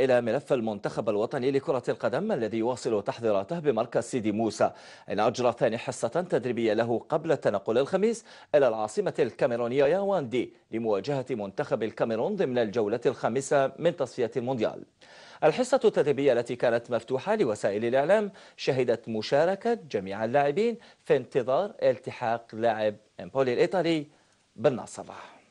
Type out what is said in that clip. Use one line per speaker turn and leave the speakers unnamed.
إلى ملف المنتخب الوطني لكرة القدم الذي يواصل تحضيراته بمركز سيدي موسى إن أجرى ثاني حصة تدريبية له قبل التنقل الخميس إلى العاصمة الكاميرونية ياواندي لمواجهة منتخب الكاميرون ضمن الجولة الخامسة من تصفية المونديال الحصة التدريبية التي كانت مفتوحة لوسائل الإعلام شهدت مشاركة جميع اللاعبين في انتظار التحاق لاعب إمبولي الإيطالي بالناصر